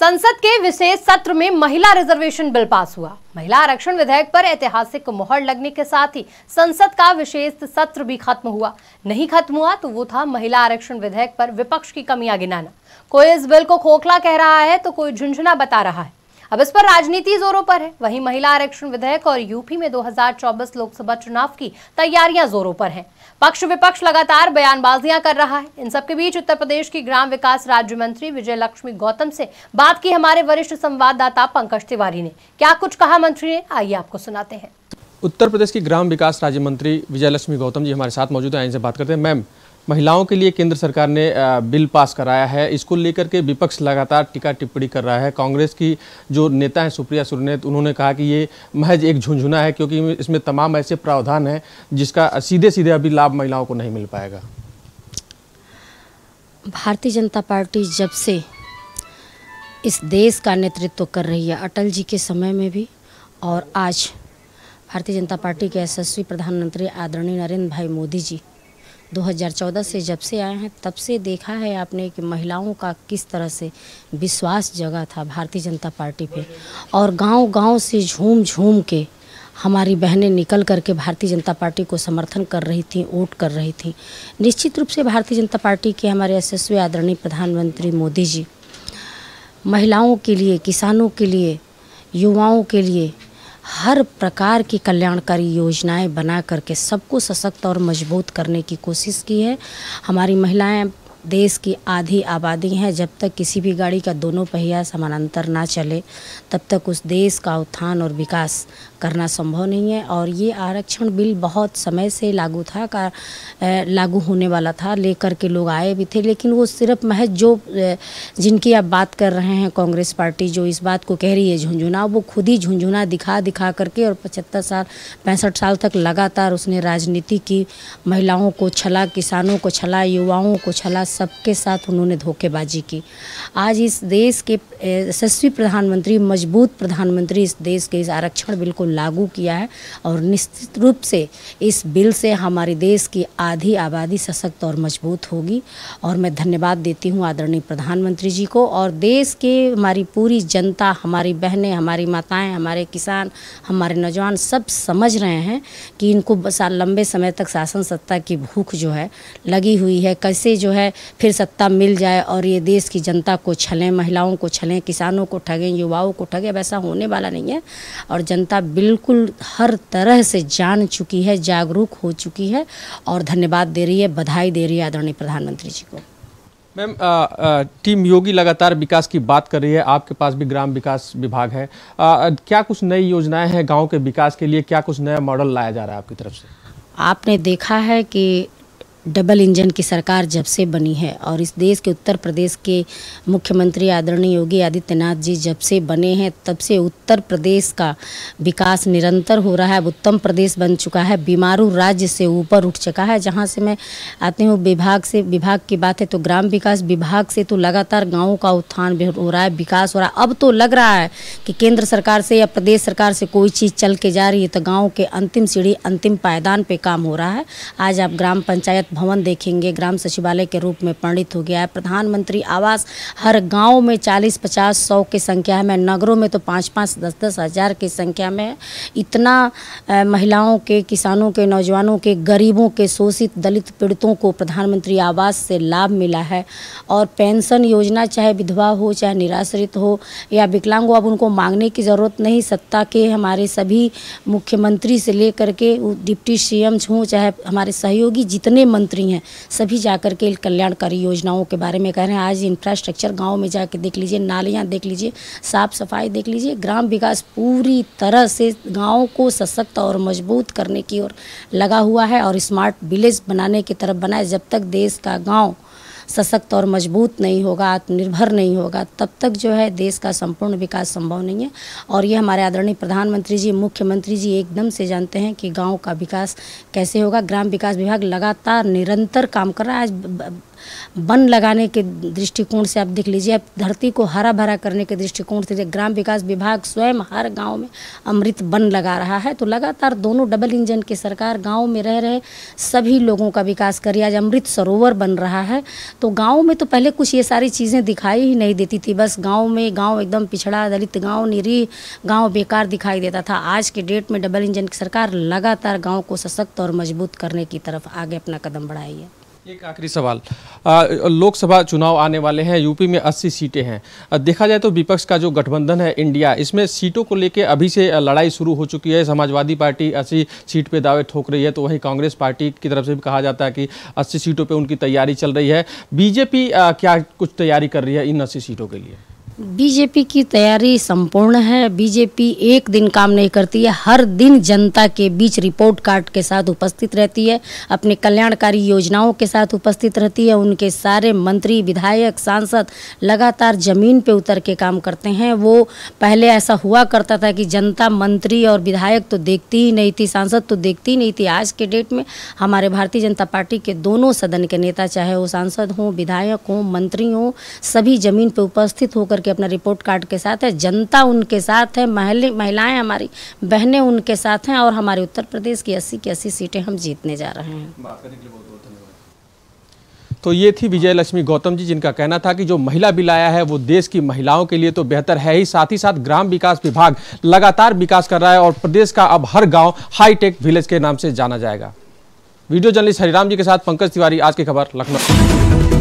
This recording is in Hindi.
संसद के विशेष सत्र में महिला रिजर्वेशन बिल पास हुआ महिला आरक्षण विधेयक पर ऐतिहासिक मोहर लगने के साथ ही संसद का विशेष सत्र भी खत्म हुआ नहीं खत्म हुआ तो वो था महिला आरक्षण विधेयक पर विपक्ष की कमियां गिनाना कोई इस बिल को खोखला कह रहा है तो कोई झुंझुना बता रहा है अब इस पर राजनीति जोरों पर है वहीं महिला आरक्षण विधेयक और यूपी में 2024 लोकसभा चुनाव की तैयारियां जोरों पर हैं पक्ष विपक्ष लगातार बयानबाजियां कर रहा है इन सबके बीच उत्तर प्रदेश की ग्राम विकास राज्य मंत्री विजय लक्ष्मी गौतम से बात की हमारे वरिष्ठ संवाददाता पंकज तिवारी ने क्या कुछ कहा मंत्री ने आइए आपको सुनाते हैं उत्तर प्रदेश की ग्राम विकास राज्य मंत्री विजय लक्ष्मी गौतम जी हमारे साथ मौजूद है इनसे बात करते हैं मैम महिलाओं के लिए केंद्र सरकार ने बिल पास कराया है इसको लेकर के विपक्ष लगातार टीका टिप्पणी कर रहा है कांग्रेस की जो नेता हैं सुप्रिया सुरने उन्होंने कहा कि ये महज एक झुंझुना है क्योंकि इसमें तमाम ऐसे प्रावधान हैं जिसका सीधे सीधे अभी लाभ महिलाओं को नहीं मिल पाएगा भारतीय जनता पार्टी जब से इस देश का नेतृत्व कर रही है अटल जी के समय में भी और आज भारतीय जनता पार्टी के यशस्वी प्रधानमंत्री आदरणीय नरेंद्र भाई मोदी जी 2014 से जब से आए हैं तब से देखा है आपने कि महिलाओं का किस तरह से विश्वास जगा था भारतीय जनता पार्टी पे और गांव गांव से झूम झूम के हमारी बहनें निकल करके भारतीय जनता पार्टी को समर्थन कर रही थी वोट कर रही थी निश्चित रूप से भारतीय जनता पार्टी के हमारे यशस्वी आदरणीय प्रधानमंत्री मोदी जी महिलाओं के लिए किसानों के लिए युवाओं के लिए हर प्रकार की कल्याणकारी योजनाएं बना करके सबको सशक्त और मजबूत करने की कोशिश की है हमारी महिलाएं देश की आधी आबादी है जब तक किसी भी गाड़ी का दोनों पहिया समानांतर ना चले तब तक उस देश का उत्थान और विकास करना संभव नहीं है और ये आरक्षण बिल बहुत समय से लागू था का लागू होने वाला था लेकर के लोग आए भी थे लेकिन वो सिर्फ महज जो जिनकी आप बात कर रहे हैं कांग्रेस पार्टी जो इस बात को कह रही है झुंझुना वो खुद ही झुंझुना दिखा दिखा करके और पचहत्तर साल पैंसठ साल तक लगातार उसने राजनीति की महिलाओं को छला किसानों को छला युवाओं को छला सबके साथ उन्होंने धोखेबाजी की आज इस देश के यशस्वी प्रधानमंत्री मजबूत प्रधानमंत्री इस देश के इस आरक्षण बिल को लागू किया है और निश्चित रूप से इस बिल से हमारे देश की आधी आबादी सशक्त और मजबूत होगी और मैं धन्यवाद देती हूँ आदरणीय प्रधानमंत्री जी को और देश के हमारी पूरी जनता हमारी बहनें हमारी माताएँ हमारे किसान हमारे नौजवान सब समझ रहे हैं कि इनको लंबे समय तक शासन सत्ता की भूख जो है लगी हुई है कैसे जो है फिर सत्ता मिल जाए और ये देश की जनता को छलें महिलाओं को छलें किसानों को ठगें युवाओं को ठगें वैसा होने वाला नहीं है और जनता बिल्कुल हर तरह से जान चुकी है जागरूक हो चुकी है और धन्यवाद दे रही है बधाई दे रही है आदरणीय प्रधानमंत्री जी को मैम टीम योगी लगातार विकास की बात कर रही है आपके पास भी ग्राम विकास विभाग है आ, क्या कुछ नई योजनाएं हैं गांव के विकास के लिए क्या कुछ नया मॉडल लाया जा रहा है आपकी तरफ से आपने देखा है कि डबल इंजन की सरकार जब से बनी है और इस देश के उत्तर प्रदेश के मुख्यमंत्री आदरणीय योगी आदित्यनाथ जी जब से बने हैं तब से उत्तर प्रदेश का विकास निरंतर हो रहा है अब उत्तम प्रदेश बन चुका है बीमारू राज्य से ऊपर उठ चुका है जहां से मैं आती हूँ विभाग से विभाग की बात है तो ग्राम विकास विभाग से तो लगातार गाँव का उत्थान हो रहा है विकास हो रहा है अब तो लग रहा है कि केंद्र सरकार से या प्रदेश सरकार से कोई चीज़ चल के जा रही है तो गाँव के अंतिम सीढ़ी अंतिम पायदान पर काम हो रहा है आज आप ग्राम पंचायत भवन देखेंगे ग्राम सचिवालय के रूप में परिणित हो गया है प्रधानमंत्री आवास हर गाँव में चालीस पचास सौ की संख्या में नगरों में तो पाँच पाँच दस दस हज़ार की संख्या में इतना महिलाओं के किसानों के नौजवानों के गरीबों के शोषित दलित पीड़ितों को प्रधानमंत्री आवास से लाभ मिला है और पेंशन योजना चाहे विधवा हो चाहे निराश्रित हो या विकलांग हो अब उनको मांगने की ज़रूरत नहीं सत्ता के हमारे सभी मुख्यमंत्री से लेकर के डिप्टी सी एम हों चाहे हमारे सहयोगी जितने मंत्री मंत्री हैं सभी जा के कल्याणकारी योजनाओं के बारे में कह रहे हैं आज इंफ्रास्ट्रक्चर गाँव में जाकर देख लीजिए नालियाँ देख लीजिए साफ़ सफाई देख लीजिए ग्राम विकास पूरी तरह से गाँव को सशक्त और मजबूत करने की ओर लगा हुआ है और स्मार्ट विलेज बनाने की तरफ बनाए जब तक देश का गाँव सशक्त और मजबूत नहीं होगा आत्मनिर्भर नहीं होगा तब तक जो है देश का संपूर्ण विकास संभव नहीं है और ये हमारे आदरणीय प्रधानमंत्री जी मुख्यमंत्री जी एकदम से जानते हैं कि गाँव का विकास कैसे होगा ग्राम विकास विभाग लगातार निरंतर काम कर रहा है आज वन लगाने के दृष्टिकोण से आप देख लीजिए आप धरती को हरा भरा करने के दृष्टिकोण से ग्राम विकास विभाग स्वयं हर गांव में अमृत वन लगा रहा है तो लगातार दोनों डबल इंजन की सरकार गाँव में रह रहे सभी लोगों का विकास करिए आज अमृत सरोवर बन रहा है तो गाँव में तो पहले कुछ ये सारी चीज़ें दिखाई ही नहीं देती थी बस गाँव में गाँव एकदम पिछड़ा दलित गाँव निरीह गाँव बेकार दिखाई देता था आज के डेट में डबल इंजन की सरकार लगातार गाँव को सशक्त और मजबूत करने की तरफ आगे अपना कदम बढ़ाई है एक आखिरी सवाल लोकसभा चुनाव आने वाले हैं यूपी में 80 सीटें हैं देखा जाए तो विपक्ष का जो गठबंधन है इंडिया इसमें सीटों को लेकर अभी से लड़ाई शुरू हो चुकी है समाजवादी पार्टी 80 सीट पे दावे ठोक रही है तो वहीं कांग्रेस पार्टी की तरफ से भी कहा जाता है कि 80 सीटों पे उनकी तैयारी चल रही है बीजेपी क्या कुछ तैयारी कर रही है इन अस्सी सीटों के लिए बीजेपी की तैयारी संपूर्ण है बीजेपी एक दिन काम नहीं करती है हर दिन जनता के बीच रिपोर्ट कार्ड के साथ उपस्थित रहती है अपने कल्याणकारी योजनाओं के साथ उपस्थित रहती है उनके सारे मंत्री विधायक सांसद लगातार जमीन पे उतर के काम करते हैं वो पहले ऐसा हुआ करता था कि जनता मंत्री और विधायक तो देखती ही नहीं थी सांसद तो देखती ही नहीं थी आज के डेट में हमारे भारतीय जनता पार्टी के दोनों सदन के नेता चाहे वो सांसद हों विधायक हों मंत्री हों सभी जमीन पर उपस्थित होकर के अपना रिपोर्ट कार्ड के साथ है जनता उनके साथ है महल महिलाएं हमारी बहनें उनके साथ हैं और हमारे उत्तर प्रदेश की अस्सी की अस्सी सीटें हम जीतने जा रहे हैं तो ये थी विजय लक्ष्मी गौतम जी जिनका कहना था कि जो महिला बिल आया है वो देश की महिलाओं के लिए तो बेहतर है ही साथ ही साथ ग्राम विकास विभाग लगातार विकास कर रहा है और प्रदेश का अब हर गांव हाईटेक विलेज के नाम से जाना जाएगा वीडियो जर्नलिस्ट हरिराम जी के साथ पंकज तिवारी आज की खबर लखनऊ